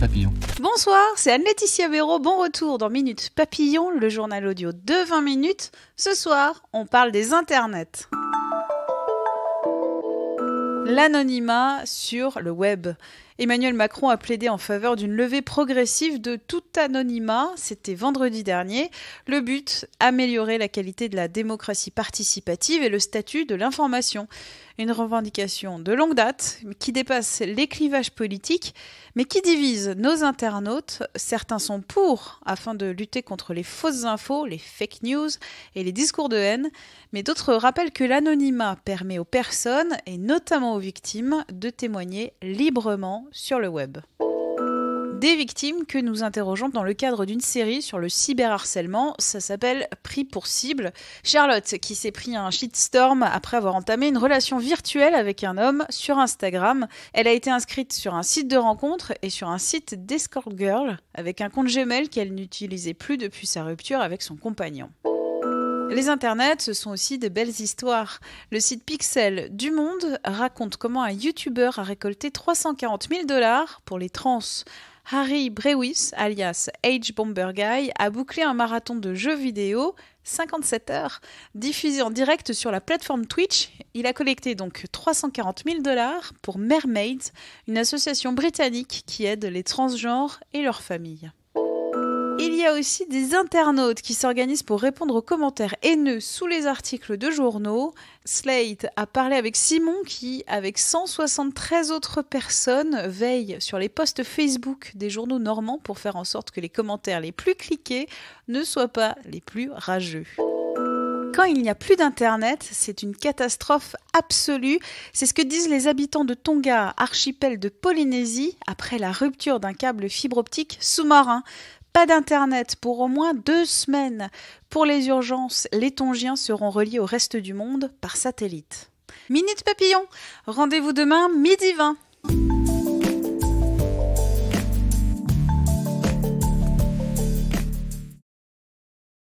Papillon. Bonsoir, c'est Anne-Laetitia Bon retour dans Minute Papillon, le journal audio de 20 minutes. Ce soir, on parle des internets. L'anonymat sur le web. Emmanuel Macron a plaidé en faveur d'une levée progressive de tout anonymat. C'était vendredi dernier. Le but, améliorer la qualité de la démocratie participative et le statut de l'information. Une revendication de longue date qui dépasse les clivages politiques, mais qui divise nos internautes. Certains sont pour afin de lutter contre les fausses infos, les fake news et les discours de haine, mais d'autres rappellent que l'anonymat permet aux personnes, et notamment aux victimes, de témoigner librement sur le web. Des victimes que nous interrogeons dans le cadre d'une série sur le cyberharcèlement, ça s'appelle Pris pour cible. Charlotte, qui s'est pris un shitstorm après avoir entamé une relation virtuelle avec un homme sur Instagram. Elle a été inscrite sur un site de rencontre et sur un site d'escort girl avec un compte Gmail qu'elle n'utilisait plus depuis sa rupture avec son compagnon. Les internets, ce sont aussi de belles histoires. Le site Pixel du Monde raconte comment un YouTuber a récolté 340 000 dollars pour les trans. Harry Brewis, alias Age Bomber Guy, a bouclé un marathon de jeux vidéo 57 heures, diffusé en direct sur la plateforme Twitch. Il a collecté donc 340 000 dollars pour Mermaids, une association britannique qui aide les transgenres et leurs familles. Il y a aussi des internautes qui s'organisent pour répondre aux commentaires haineux sous les articles de journaux. Slate a parlé avec Simon qui, avec 173 autres personnes, veille sur les posts Facebook des journaux normands pour faire en sorte que les commentaires les plus cliqués ne soient pas les plus rageux quand il n'y a plus d'Internet, c'est une catastrophe absolue. C'est ce que disent les habitants de Tonga, archipel de Polynésie, après la rupture d'un câble fibre optique sous-marin pas d'Internet pour au moins deux semaines. Pour les urgences, les Tongiens seront reliés au reste du monde par satellite. Minute papillon, rendez-vous demain midi 20.